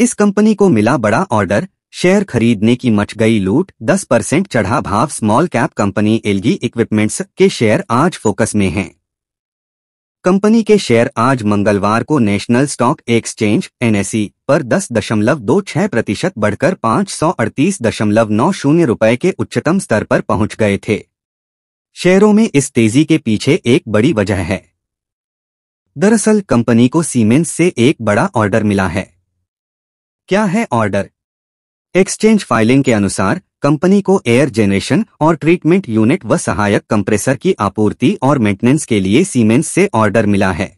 इस कंपनी को मिला बड़ा ऑर्डर शेयर खरीदने की मच गई लूट 10 परसेंट चढ़ा भाव small cap company Elgi equipments के शेयर आज फोकस में हैं कंपनी के शेयर आज मंगलवार को नेशनल स्टॉक एक्सचेंज एनएसई पर 10.26 प्रतिशत बढ़कर 538.90 रुपए के उच्चतम स्तर पर पहुंच गए थे शेयरों में इस तेजी के पीछे एक बड़ी वजह है दरअसल कंपनी को सीमेंस से एक बड़ा ऑर्डर मिला है क्या है ऑर्डर एक्सचेंज फाइलिंग के अनुसार कंपनी को एयर जनरेशन और ट्रीटमेंट यूनिट व सहायक कंप्रेसर की आपूर्ति और मेंटेनेंस के लिए सीमेंस से ऑर्डर मिला है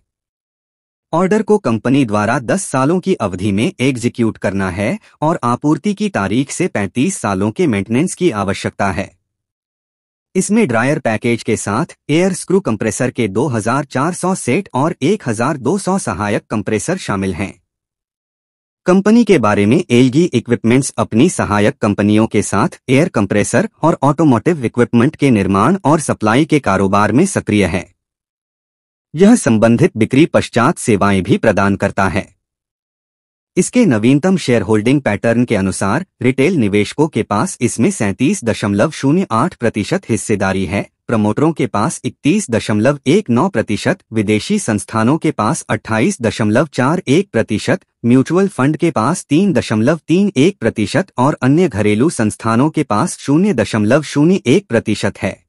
ऑर्डर को कंपनी द्वारा 10 सालों की अवधि में एग्जीक्यूट करना है और आपूर्ति की तारीख से 35 सालों के मेंटेनेंस की आवश्यकता है इसमें ड्रायर पैकेज के साथ एयर स्क्रू कंप्रेसर के 2400 सेट और 1200 सहायक कंप्रेसर शामिल हैं कंपनी के बारे में एलगी इक्विपमेंट्स अपनी सहायक कंपनियों के साथ एयर कंप्रेसर और ऑटोमोटिव इक्विपमेंट के निर्माण और सप्लाई के कारोबार में सक्रिय है यह संबंधित बिक्री पश्चात सेवाएं भी प्रदान करता है इसके नवीनतम शेयर होल्डिंग पैटर्न के अनुसार रिटेल निवेशकों के पास इसमें सैंतीस दशमलव शून्य आठ प्रतिशत हिस्सेदारी है प्रमोटरों के पास इकतीस दशमलव एक नौ प्रतिशत विदेशी संस्थानों के पास अट्ठाईस दशमलव चार एक प्रतिशत म्यूचुअल फंड के पास तीन दशमलव तीन एक प्रतिशत और अन्य घरेलू संस्थानों के पास शून्य दशमलव शून्य एक प्रतिशत है